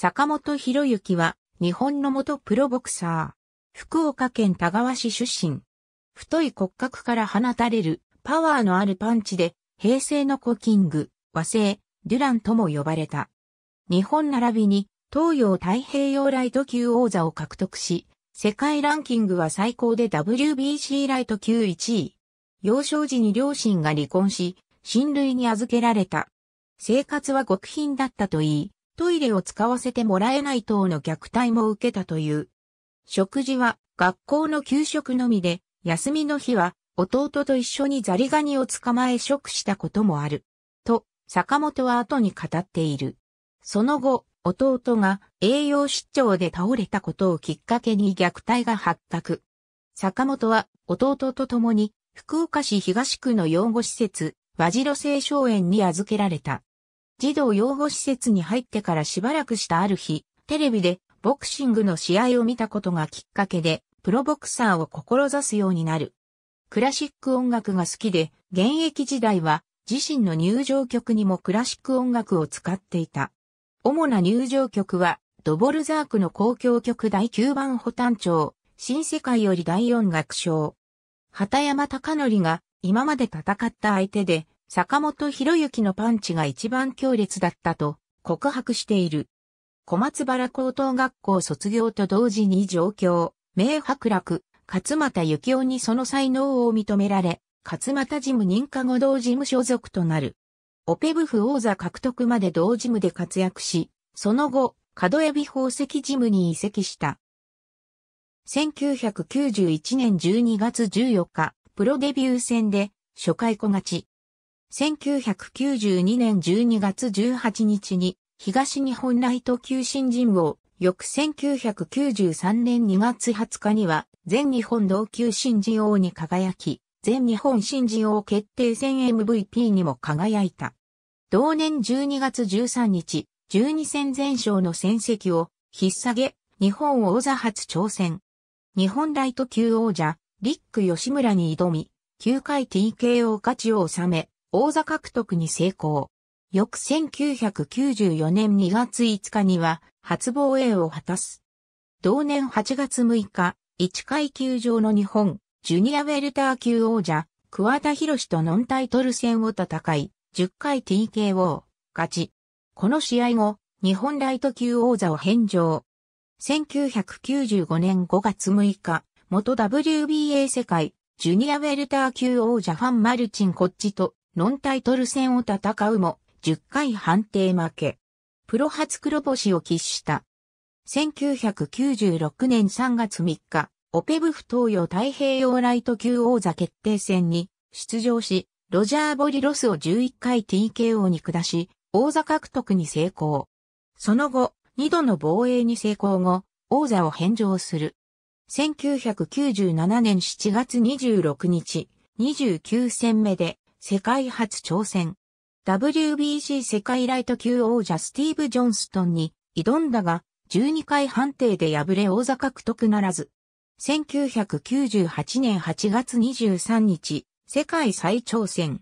坂本博之は、日本の元プロボクサー。福岡県田川市出身。太い骨格から放たれる、パワーのあるパンチで、平成のコキング、和製、デュランとも呼ばれた。日本並びに、東洋太平洋ライト級王座を獲得し、世界ランキングは最高で WBC ライト級1位。幼少時に両親が離婚し、親類に預けられた。生活は極貧だったといい、トイレを使わせてもらえない等の虐待も受けたという。食事は学校の給食のみで、休みの日は弟と一緒にザリガニを捕まえ食したこともある。と、坂本は後に語っている。その後、弟が栄養失調で倒れたことをきっかけに虐待が発覚。坂本は弟と共に福岡市東区の養護施設、和白青少園に預けられた。児童養護施設に入ってからしばらくしたある日、テレビでボクシングの試合を見たことがきっかけで、プロボクサーを志すようになる。クラシック音楽が好きで、現役時代は自身の入場曲にもクラシック音楽を使っていた。主な入場曲は、ドボルザークの公共曲第9番保単調、新世界より第4楽章。畑山隆則が今まで戦った相手で坂本博之のパンチが一番強烈だったと告白している。小松原高等学校卒業と同時に上京、名伯楽、勝又幸雄にその才能を認められ、勝又事務認可後同事務所属となる。オペブフ王座獲得まで同事務で活躍し、その後、角エビ宝石事務に移籍した。1991年12月14日、プロデビュー戦で初回小勝ち。1992年12月18日に東日本ライト級新人王、翌1993年2月20日には全日本同級新人王に輝き、全日本新人王決定戦 MVP にも輝いた。同年12月13日、12戦全勝の戦績を引っ下げ、日本王座初挑戦。日本ライト級王者、リック吉村に挑み、9回 TKO 勝ちを収め、王座獲得に成功。翌1994年2月5日には初防衛を果たす。同年8月6日、1階級上の日本、ジュニアウェルター級王者、桑田博士とノンタイトル戦を戦い、10回 TKO、勝ち。この試合後、日本ライト級王座を返上。1995年5月6日、元 WBA 世界、ジュニアウェルター級王者ファン・マルチン・コッチとノンタイトル戦を戦うも、10回判定負け。プロ初黒星を喫した。1996年3月3日、オペブフ東洋太平洋ライト級王座決定戦に出場し、ロジャー・ボリロスを11回 TKO に下し、王座獲得に成功。その後、2度の防衛に成功後、王座を返上する。1997年7月26日、29戦目で世界初挑戦。WBC 世界ライト級王者スティーブ・ジョンストンに挑んだが、12回判定で敗れ王座獲得ならず。1998年8月23日、世界再挑戦。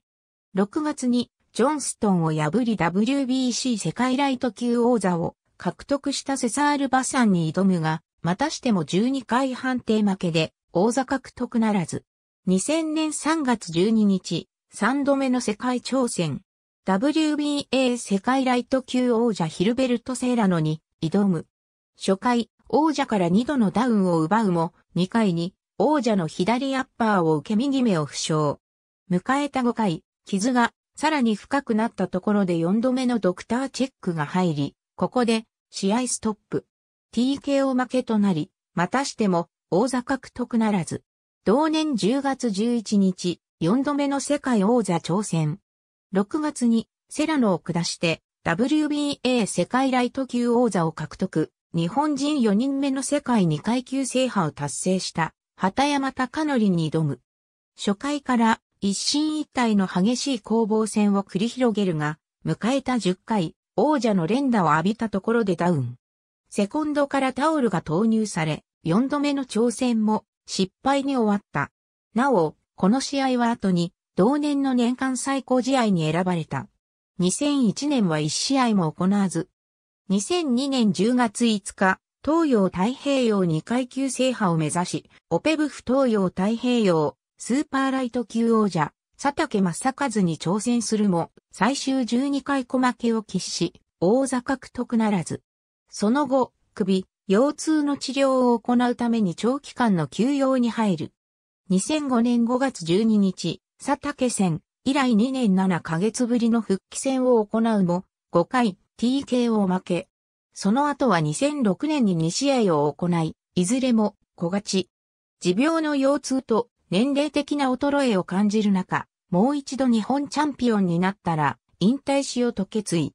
6月にジョンストンを破り WBC 世界ライト級王座を獲得したセサール・バサンに挑むが、またしても12回判定負けで王座獲得ならず。2000年3月12日、3度目の世界挑戦。WBA 世界ライト級王者ヒルベルト・セーラノに挑む。初回、王者から2度のダウンを奪うも、2回に王者の左アッパーを受け右目を負傷。迎えた5回、傷がさらに深くなったところで4度目のドクターチェックが入り、ここで試合ストップ。TKO 負けとなり、またしても王座獲得ならず。同年10月11日、4度目の世界王座挑戦。6月にセラノを下して WBA 世界ライト級王座を獲得。日本人4人目の世界2階級制覇を達成した畑山隆則に挑む。初回から一進一退の激しい攻防戦を繰り広げるが、迎えた10回、王者の連打を浴びたところでダウン。セコンドからタオルが投入され、4度目の挑戦も失敗に終わった。なお、この試合は後に、同年の年間最高試合に選ばれた。2001年は1試合も行わず。2002年10月5日、東洋太平洋2階級制覇を目指し、オペブフ東洋太平洋スーパーライト級王者、佐竹正和に挑戦するも、最終12回小負けを喫し、王座獲得ならず。その後、首、腰痛の治療を行うために長期間の休養に入る。2005年5月12日、佐竹戦以来2年7ヶ月ぶりの復帰戦を行うも、5回 TKO 負け。その後は2006年に2試合を行い、いずれも小勝ち。持病の腰痛と年齢的な衰えを感じる中、もう一度日本チャンピオンになったら引退しようと決意。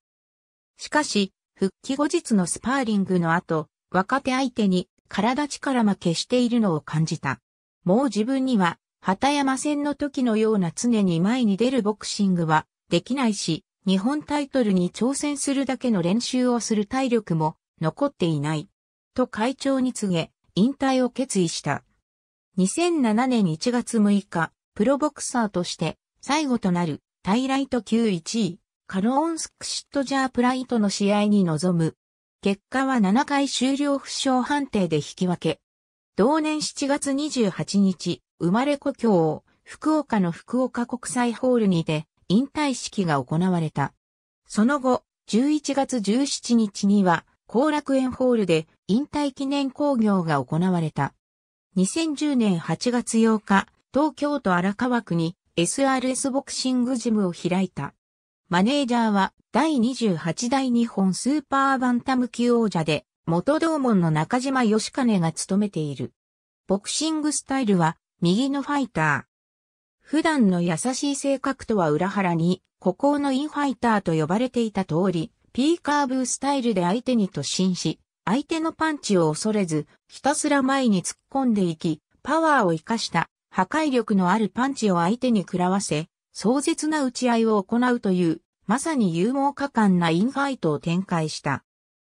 しかし、復帰後日のスパーリングの後、若手相手に体力負けしているのを感じた。もう自分には、畑山戦の時のような常に前に出るボクシングはできないし、日本タイトルに挑戦するだけの練習をする体力も残っていない。と会長に告げ、引退を決意した。2007年1月6日、プロボクサーとして最後となるタイライト級1位、カロンスクシットジャープライトの試合に臨む。結果は7回終了負傷判定で引き分け。同年7月28日、生まれ故郷、福岡の福岡国際ホールにて引退式が行われた。その後、11月17日には、後楽園ホールで引退記念興行が行われた。2010年8月8日、東京都荒川区に SRS ボクシングジムを開いた。マネージャーは第28代日本スーパーバンタム級王者で元同門の中島義兼が務めている。ボクシングスタイルは、右のファイター。普段の優しい性格とは裏腹に、孤高のインファイターと呼ばれていた通り、ピーカーブースタイルで相手に突進し、相手のパンチを恐れず、ひたすら前に突っ込んでいき、パワーを生かした破壊力のあるパンチを相手に食らわせ、壮絶な打ち合いを行うという、まさに勇猛果敢なインファイトを展開した。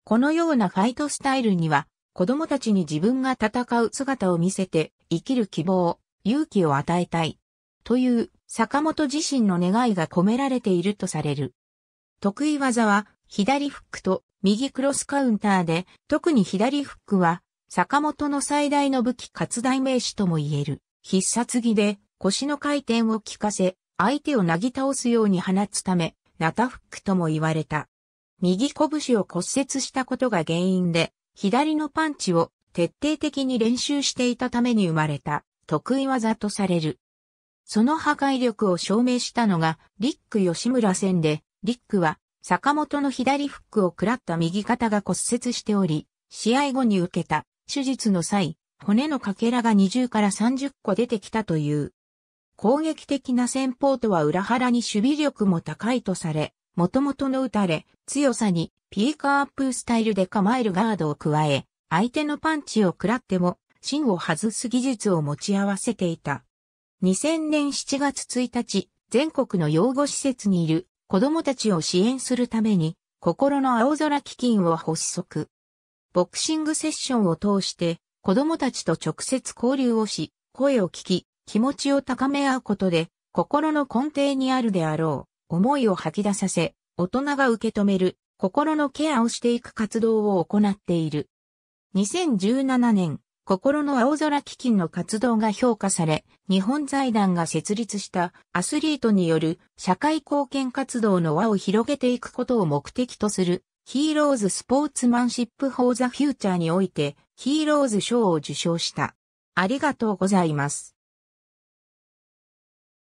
このようなファイトスタイルには、子供たちに自分が戦う姿を見せて、生きる希望、勇気を与えたい。という、坂本自身の願いが込められているとされる。得意技は、左フックと右クロスカウンターで、特に左フックは、坂本の最大の武器活大名詞とも言える。必殺技で、腰の回転を効かせ、相手をなぎ倒すように放つため、ナタフックとも言われた。右拳を骨折したことが原因で、左のパンチを徹底的に練習していたために生まれた得意技とされる。その破壊力を証明したのが、リック吉村戦で、リックは、坂本の左フックを食らった右肩が骨折しており、試合後に受けた手術の際、骨のかけらが20から30個出てきたという。攻撃的な戦法とは裏腹に守備力も高いとされ、元々の打たれ、強さにピーカーアップスタイルで構えるガードを加え、相手のパンチを食らっても芯を外す技術を持ち合わせていた。2000年7月1日、全国の養護施設にいる子供たちを支援するために、心の青空基金を発足。ボクシングセッションを通して子供たちと直接交流をし、声を聞き、気持ちを高め合うことで、心の根底にあるであろう、思いを吐き出させ、大人が受け止める、心のケアをしていく活動を行っている。2017年、心の青空基金の活動が評価され、日本財団が設立したアスリートによる社会貢献活動の輪を広げていくことを目的とするヒーローズスポーツマンシップフォーザフューチャーにおいてヒーローズ賞を受賞した。ありがとうございます。